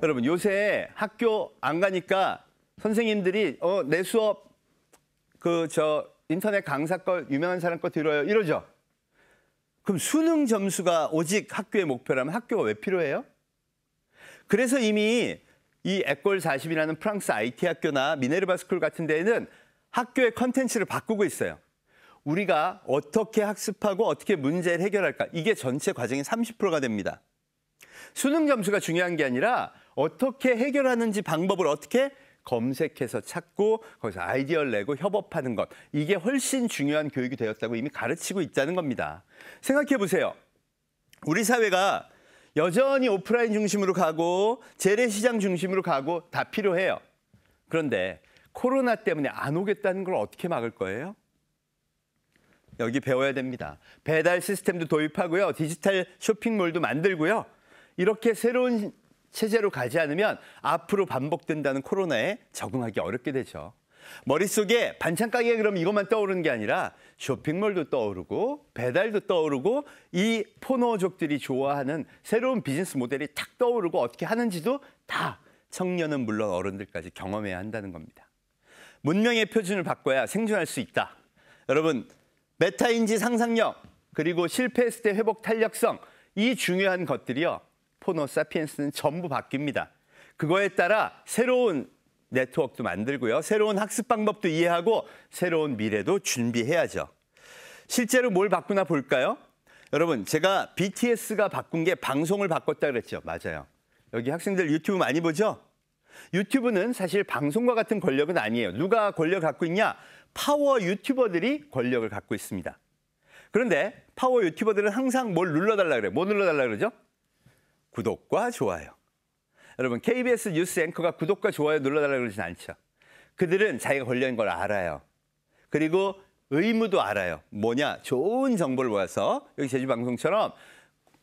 여러분 요새 학교 안 가니까 선생님들이 어, 내 수업 그 저 인터넷 강사 걸 유명한 사람 거 들어요 이러죠. 그럼 수능 점수가 오직 학교의 목표라면 학교가 왜 필요해요? 그래서 이미 이 에콜 40이라는 프랑스 IT 학교나 미네르바 스쿨 같은 데에는 학교의 컨텐츠를 바꾸고 있어요. 우리가 어떻게 학습하고 어떻게 문제를 해결할까? 이게 전체 과정의 30%가 됩니다. 수능 점수가 중요한 게 아니라 어떻게 해결하는지 방법을 어떻게 검색해서 찾고 거기서 아이디어를 내고 협업하는 것 이게 훨씬 중요한 교육이 되었다고 이미 가르치고 있다는 겁니다. 생각해 보세요. 우리 사회가 여전히 오프라인 중심으로 가고 재래시장 중심으로 가고 다 필요해요. 그런데 코로나 때문에 안 오겠다는 걸 어떻게 막을 거예요? 여기 배워야 됩니다. 배달 시스템도 도입하고요. 디지털 쇼핑몰도 만들고요. 이렇게 새로운 체제로 가지 않으면 앞으로 반복된다는 코로나에 적응하기 어렵게 되죠. 머릿속에 반찬 가게 그럼 이것만 떠오르는 게 아니라 쇼핑몰도 떠오르고 배달도 떠오르고 이 포노족들이 좋아하는 새로운 비즈니스 모델이 탁 떠오르고 어떻게 하는지도 다 청년은 물론 어른들까지 경험해야 한다는 겁니다. 문명의 표준을 바꿔야 생존할 수 있다. 여러분, 메타인지 상상력, 그리고 실패했을 때 회복 탄력성, 이 중요한 것들이요. 호모 사피엔스는 전부 바뀝니다. 그거에 따라 새로운 네트워크도 만들고요. 새로운 학습 방법도 이해하고 새로운 미래도 준비해야죠. 실제로 뭘 바꾸나 볼까요? 여러분, 제가 BTS가 바꾼 게 방송을 바꿨다 그랬죠. 맞아요. 여기 학생들 유튜브 많이 보죠? 유튜브는 사실 방송과 같은 권력은 아니에요. 누가 권력 갖고 있냐? 파워 유튜버들이 권력을 갖고 있습니다. 그런데 파워 유튜버들은 항상 뭘 눌러달라 그래요. 뭐 눌러달라 그러죠? 구독과 좋아요. 여러분, KBS 뉴스 앵커가 구독과 좋아요 눌러달라고 그러진 않죠. 그들은 자기가 걸려있는 걸 알아요. 그리고 의무도 알아요. 뭐냐? 좋은 정보를 모아서 여기 제주방송처럼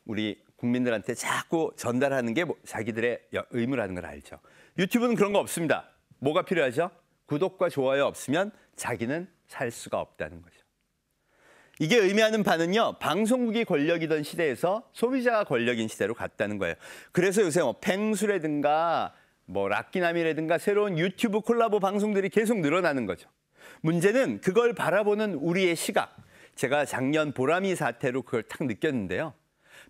우리 국민들한테 자꾸 전달하는 게 뭐 자기들의 의무라는 걸 알죠. 유튜브는 그런 거 없습니다. 뭐가 필요하죠? 구독과 좋아요 없으면 자기는 살 수가 없다는 거죠. 이게 의미하는 바는요, 방송국이 권력이던 시대에서 소비자가 권력인 시대로 갔다는 거예요. 그래서 요새 뭐 펭수라든가 뭐 락기남이라든가 새로운 유튜브 콜라보 방송들이 계속 늘어나는 거죠. 문제는 그걸 바라보는 우리의 시각. 제가 작년 보람이 사태로 그걸 탁 느꼈는데요.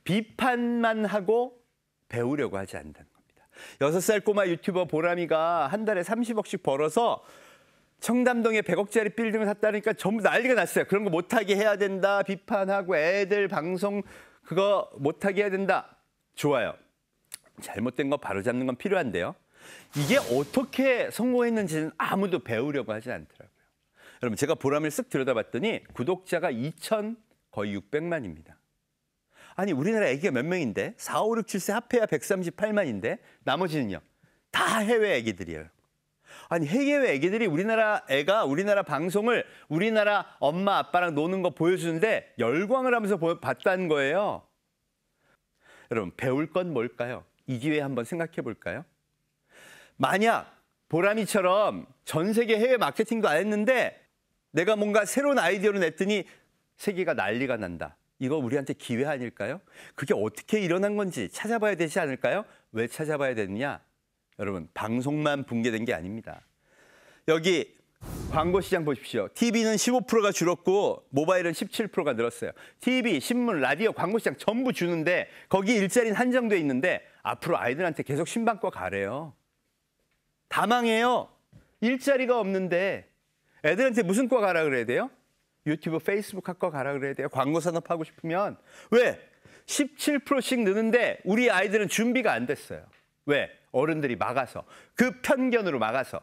비판만 하고 배우려고 하지 않는다는 겁니다. 여섯 살 꼬마 유튜버 보람이가 한 달에 30억씩 벌어서 청담동에 100억짜리 빌딩을 샀다니까 전부 난리가 났어요. 그런 거 못하게 해야 된다. 비판하고 애들 방송 그거 못하게 해야 된다. 좋아요. 잘못된 거 바로잡는 건 필요한데요. 이게 어떻게 성공했는지는 아무도 배우려고 하지 않더라고요. 여러분 제가 보람을 쓱 들여다봤더니 구독자가 2천 거의 600만입니다. 아니 우리나라 애기가 몇 명인데 4, 5, 6, 7세 합해야 138만인데 나머지는요. 다 해외 애기들이에요. 아니 해외 애기들이 우리나라 애가 우리나라 방송을 우리나라 엄마 아빠랑 노는 거 보여주는데 열광을 하면서 봤다는 거예요. 여러분 배울 건 뭘까요? 이 기회에 한번 생각해 볼까요? 만약 보람이처럼 전 세계 해외 마케팅도 안 했는데 내가 뭔가 새로운 아이디어를 냈더니 세계가 난리가 난다. 이거 우리한테 기회 아닐까요? 그게 어떻게 일어난 건지 찾아봐야 되지 않을까요? 왜 찾아봐야 되느냐? 여러분 방송만 붕괴된 게 아닙니다. 여기 광고 시장 보십시오. TV는 15%가 줄었고 모바일은 17%가 늘었어요. TV, 신문, 라디오, 광고 시장 전부 주는데 거기 일자리는 한정돼 있는데 앞으로 아이들한테 계속 신방과 가래요. 다 망해요. 일자리가 없는데 애들한테 무슨 과 가라 그래야 돼요? 유튜브, 페이스북 학과 가라 그래야 돼요. 광고 산업 하고 싶으면 왜? 17%씩 느는데 우리 아이들은 준비가 안 됐어요. 왜? 어른들이 막아서. 그 편견으로 막아서.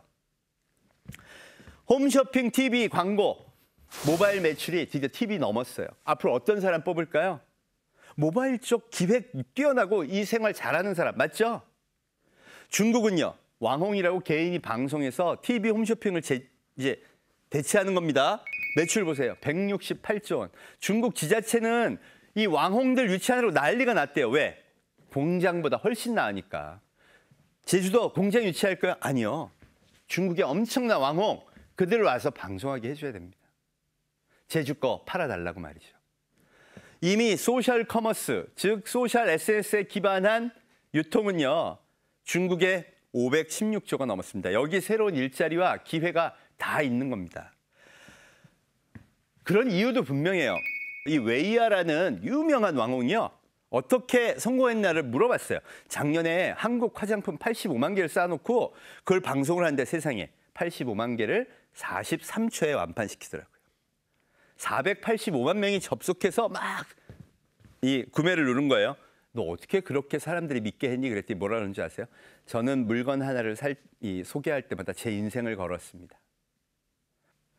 홈쇼핑 TV 광고. 모바일 매출이 진짜 TV 넘었어요. 앞으로 어떤 사람 뽑을까요? 모바일 쪽 기획 뛰어나고 이 생활 잘하는 사람, 맞죠? 중국은요, 왕홍이라고 개인이 방송에서 TV 홈쇼핑을 제, 이제 대체하는 겁니다. 매출 보세요. 168조 원. 중국 지자체는 이 왕홍들 유치하느라고 난리가 났대요. 왜? 공장보다 훨씬 나으니까. 제주도 공장 유치할 거 아니요. 중국의 엄청난 왕홍 그들 와서 방송하게 해줘야 됩니다. 제주 거 팔아달라고 말이죠. 이미 소셜 커머스, 즉 소셜 SNS에 기반한 유통은요. 중국의 516조가 넘었습니다. 여기 새로운 일자리와 기회가 다 있는 겁니다. 그런 이유도 분명해요. 이 웨이아라는 유명한 왕홍이요. 어떻게 성공했냐를 물어봤어요. 작년에 한국 화장품 85만 개를 쌓아놓고 그걸 방송을 하는데 세상에 85만 개를 43초에 완판시키더라고요. 485만 명이 접속해서 막 이 구매를 누른 거예요. 너 어떻게 그렇게 사람들이 믿게 했니? 그랬더니 뭐라 그러는지 아세요? 저는 물건 하나를 살, 이, 소개할 때마다 제 인생을 걸었습니다.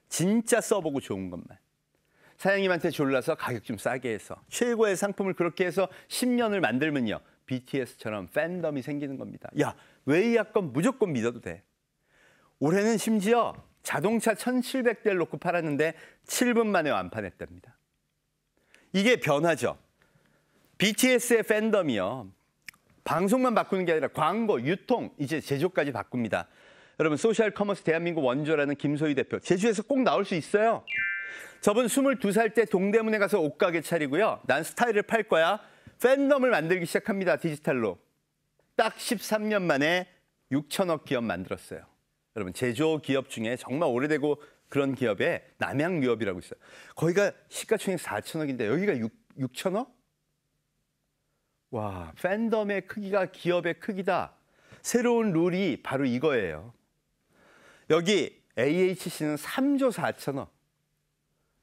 진짜 써보고 좋은 것만. 사장님한테 졸라서 가격 좀 싸게 해서 최고의 상품을 그렇게 해서 10년을 만들면요. BTS처럼 팬덤이 생기는 겁니다. 야, 웨이약건 무조건 믿어도 돼. 올해는 심지어 자동차 1,700대를 놓고 팔았는데 7분 만에 완판했답니다. 이게 변화죠. BTS의 팬덤이요. 방송만 바꾸는 게 아니라 광고, 유통, 이제 제조까지 바꿉니다. 여러분 소셜 커머스 대한민국 원조라는 김소희 대표 제주에서 꼭 나올 수 있어요. 저번 22살 때 동대문에 가서 옷가게 차리고요. 난 스타일을 팔 거야. 팬덤을 만들기 시작합니다. 디지털로. 딱 13년 만에 6천억 기업 만들었어요. 여러분 제조 기업 중에 정말 오래되고 그런 기업에 남양유업이라고 있어요. 거기가 시가총액 4천억인데 여기가 6, 6천억? 와 팬덤의 크기가 기업의 크기다. 새로운 룰이 바로 이거예요. 여기 AHC는 3조 4천억.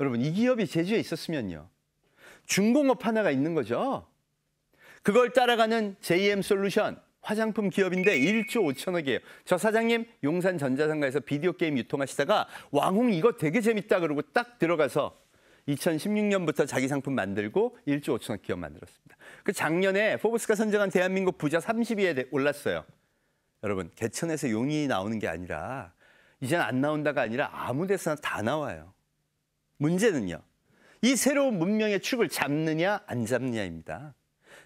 여러분, 이 기업이 제주에 있었으면요. 중공업 하나가 있는 거죠. 그걸 따라가는 JM 솔루션, 화장품 기업인데 1조 5천억이에요. 저 사장님 용산 전자상가에서 비디오 게임 유통하시다가 왕홍 이거 되게 재밌다 그러고 딱 들어가서 2016년부터 자기 상품 만들고 1조 5천억 기업 만들었습니다. 그 작년에 포브스가 선정한 대한민국 부자 30위에 올랐어요. 여러분 개천에서 용이 나오는 게 아니라 이제는 안 나온다가 아니라 아무 데서나 다 나와요. 문제는요. 이 새로운 문명의 축을 잡느냐 안 잡느냐입니다.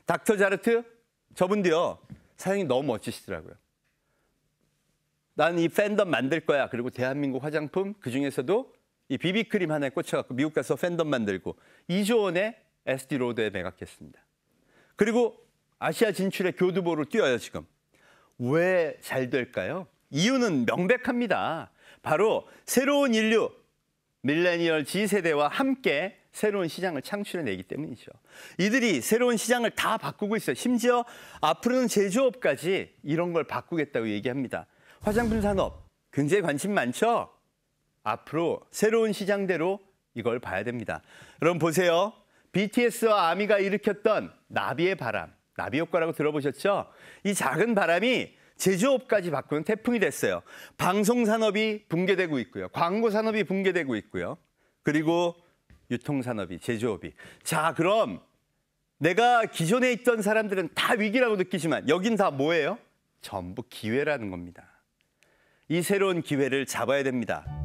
닥터 자르트 저분도요. 사장님 너무 멋지시더라고요. 난 이 팬덤 만들 거야. 그리고 대한민국 화장품 그중에서도 이 비비크림 하나에 꽂혀갖고 미국 가서 팬덤 만들고 2조 원에 SD 로드에 매각했습니다. 그리고 아시아 진출의 교두보를 뛰어요 지금. 왜 잘 될까요? 이유는 명백합니다. 바로 새로운 인류, 밀레니얼 G세대와 함께 새로운 시장을 창출해내기 때문이죠. 이들이 새로운 시장을 다 바꾸고 있어요. 심지어 앞으로는 제조업까지 이런 걸 바꾸겠다고 얘기합니다. 화장품 산업 굉장히 관심 많죠? 앞으로 새로운 시장대로 이걸 봐야 됩니다. 여러분 보세요. BTS와 아미가 일으켰던 나비의 바람, 나비 효과라고 들어보셨죠? 이 작은 바람이 제조업까지 바꾸는 태풍이 됐어요. 방송 산업이 붕괴되고 있고요. 광고 산업이 붕괴되고 있고요. 그리고 유통 산업이 제조업이. 자, 그럼 내가 기존에 있던 사람들은 다 위기라고 느끼지만 여긴 다 뭐예요? 전부 기회라는 겁니다. 이 새로운 기회를 잡아야 됩니다.